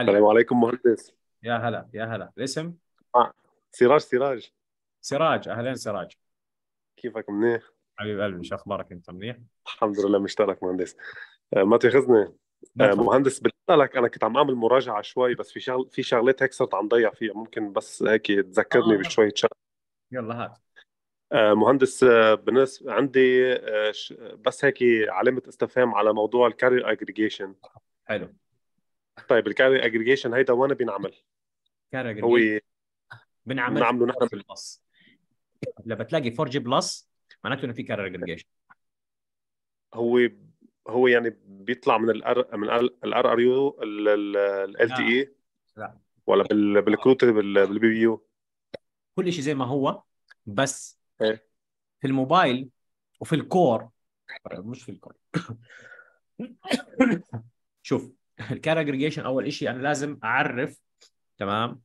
علي السلام عليكم مهندس يا هلا يا هلا الاسم آه. سراج سراج سراج اهلين سراج كيفك منيح حبيب قلبي شو اخبارك انت منيح الحمد لله مشترك مهندس آه ما تاخذني آه مهندس بسالك انا كنت عم اعمل مراجعه شوي بس في شغل في شغلات هيك صرت عم ضيع فيها ممكن بس هيك تذكرني آه. بشويه شغل يلا هات آه، مهندس آه، بالنسبه عندي آه، بس هيك علامه استفهام على موضوع الكارير اجريجيشن حلو طيب الكاري اجريجيشن هيدا وين بينعمل؟ كاري اجريجيشن هو بنعمل بنعمله نحن بلس لما تلاقي 4 جي بلس معناته انه في كاري اجريجيشن هو هو يعني بيطلع من الار من الار ار يو ال تي اي e؟ لا ولا بال بالكروت بالبي بي يو كل شيء زي ما هو بس إيه. في الموبايل وفي الكور مش في الكور شوف الكار اجريجيشن اول شيء انا لازم اعرف تمام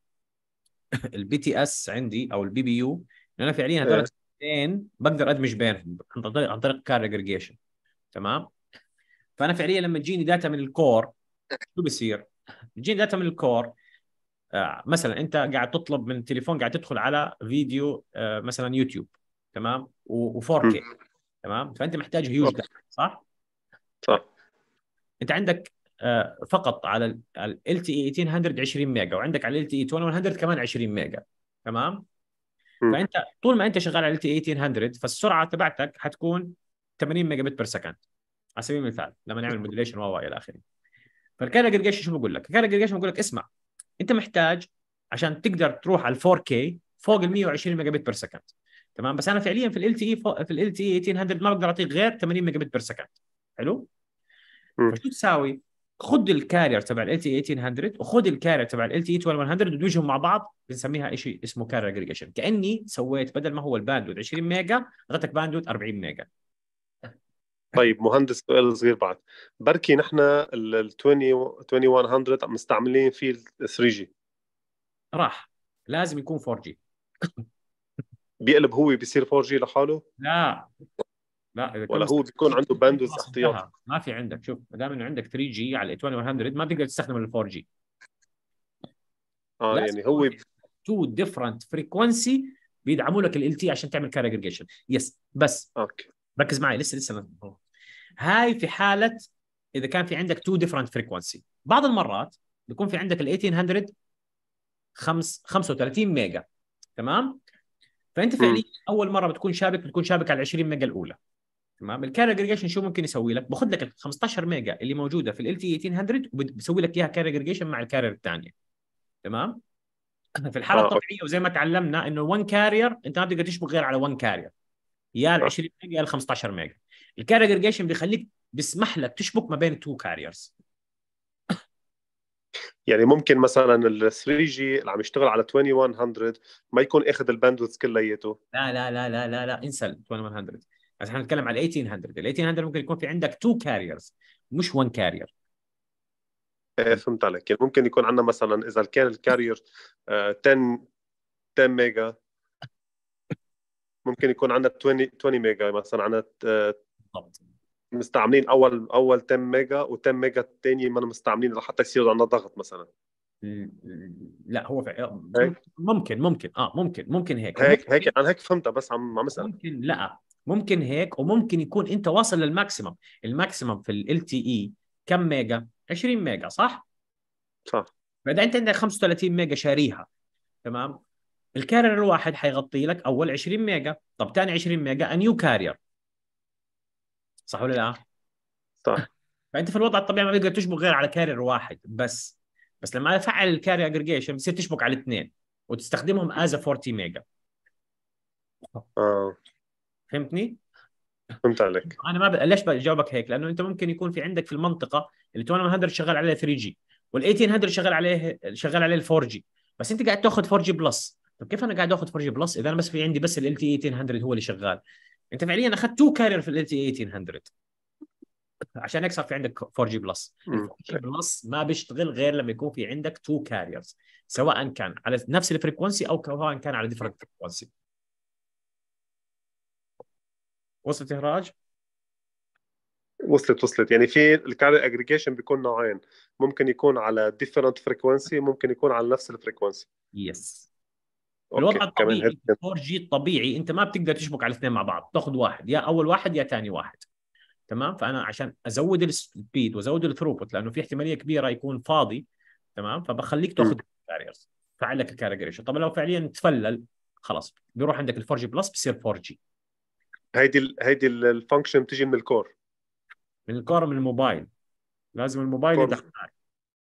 البي تي اس عندي او البي بي يو انا فعليا هذول الاثنين إيه. بقدر ادمج بينهم عن طريق عن طريق كار اجريجيشن تمام فانا فعليا لما تجيني داتا من الكور شو بصير؟ تجيني داتا من الكور آه، مثلا انت قاعد تطلب من التليفون قاعد تدخل على فيديو آه، مثلا يوتيوب تمام و 4 كي تمام فانت محتاج هيوج داتا صح؟ صح انت عندك آه، فقط على ال LTE 1800 20 ميجا وعندك على ال LTE 2100 كمان 20 ميجا تمام فانت طول ما انت شغال على ال LTE 1800 فالسرعه تبعتك حتكون 80 ميجا بت بير سكند على سبيل المثال لما نعمل موديليشن واو الى اخره فالكان اجريجيشن شو بقول لك؟ الكان اجريجيشن بقول لك اسمع انت محتاج عشان تقدر تروح على 4K فوق ال 120 ميجا بت بير سكند تمام بس انا فعليا في ال LTE في ال LTE 1800 ما بقدر اعطيك غير 80 ميجا بت بير سكند حلو؟ فشو تساوي؟ خذ الكارير تبع ال تي 1800 وخذ الكارير تبع ال تي 2100 ودوجهم مع بعض بنسميها شيء اسمه كارير اجريجيشن كاني سويت بدل ما هو الباندود 20 ميجا اعطيتك باندود 40 ميجا طيب مهندس سؤال صغير بعد بركي نحن ال 2100 مستعملين في 3 جي راح لازم يكون 4 جي بيقلب هو بيصير 4 جي لحاله؟ لا لا اذا ولا هو بيكون عنده باندوز احتياط ما في عندك شوف ما دام انه عندك 3 جي على 2100 ما بتقدر تستخدم ال 4 جي اه يعني هو تو ديفرنت فريكونسي بيدعموا لك ال تي عشان تعمل كار اجريجيشن يس بس اوكي ركز معي لسه لسه هاي في حاله اذا كان في عندك تو ديفرنت فريكونسي بعض المرات بيكون في عندك ال 1800 خمس 35 ميجا تمام فانت فعليا اول مره بتكون شابك بتكون شابك على 20 ميجا الاولى تمام الكاري اجريجيشن شو ممكن يسوي لك؟ باخذ لك ال 15 ميجا اللي موجوده في ال تي 1800 وبسوي لك اياها كاري اجريجيشن مع الكارير الثانيه تمام؟ في الحاله آه، الطبيعيه وزي ما تعلمنا انه 1 كارير انت ما بتقدر تشبك غير على 1 كارير يا ال 20 آه. ميجا يا ال 15 ميجا الكاري اجريجيشن بيخليك بيسمح لك تشبك ما بين 2 كاريرز يعني ممكن مثلا ال 3 جي اللي عم يشتغل على 2100 ما يكون اخذ الباندوث كلياته لا لا لا لا لا لا انسى ال 2100 بس احنا بنتكلم على 1800 ال 1800 ممكن يكون في عندك تو كاريرز مش 1 كارير ايه فهمت عليك يعني ممكن يكون عندنا مثلا اذا كان الكارير 10 10 ميجا ممكن يكون عندنا 20 20 ميجا مثلا عندنا آه، مستعملين اول اول 10 ميجا و10 ميجا الثانيه ما مستعملين لحتى يصير عندنا ضغط مثلا لا هو فع... ممكن ممكن اه ممكن ممكن هيك هيك هيك انا هيك فهمتها بس عم عم اسال ممكن لا ممكن هيك وممكن يكون انت واصل للماكسيمم الماكسيمم في ال تي اي e كم ميجا 20 ميجا صح صح فاذا انت عندك 35 ميجا شاريها تمام الكارير الواحد حيغطي لك اول 20 ميجا طب ثاني 20 ميجا انيو كارير صح ولا لا صح فانت في الوضع الطبيعي ما بتقدر تشبك غير على كارير واحد بس بس لما افعل الكارير اجريجيشن بصير تشبك على الاثنين وتستخدمهم از 40 ميجا أوه. فهمتني؟ فهمت عليك انا ما ب... ليش بجاوبك هيك؟ لانه انت ممكن يكون في عندك في المنطقه اللي 2100 شغال عليها 3 جي وال 1800 شغال عليه شغال عليه 4 جي بس انت قاعد تاخذ 4 جي بلس طب كيف انا قاعد اخذ 4 جي بلس اذا انا بس في عندي بس ال تي 1800 هو اللي شغال انت فعليا اخذت تو كارير في ال تي 1800 عشان هيك صار في عندك 4 جي بلس 4 جي بلس ما بيشتغل غير لما يكون في عندك تو كاريرز سواء كان على نفس الفريكونسي او سواء كان على ديفرنت فريكونسي وصلت اهراج؟ وصلت وصلت يعني في الكاري اجريجيشن بيكون نوعين ممكن يكون على ديفرنت فريكونسي ممكن يكون على نفس الفريكونسي يس الوضع الطبيعي 4 جي الطبيعي انت ما بتقدر تشبك على الاثنين مع بعض تاخذ واحد يا اول واحد يا ثاني واحد تمام فانا عشان ازود السبيد وازود الثروبوت لانه في احتماليه كبيره يكون فاضي تمام فبخليك تاخذ كاريرز فعلك الكاريريشن طب لو فعليا تفلل خلاص بيروح عندك ال 4 جي بلس بصير 4 جي هيدي ال هيدي الفانكشن بتيجي من الكور من الكور من الموبايل لازم الموبايل يدخلك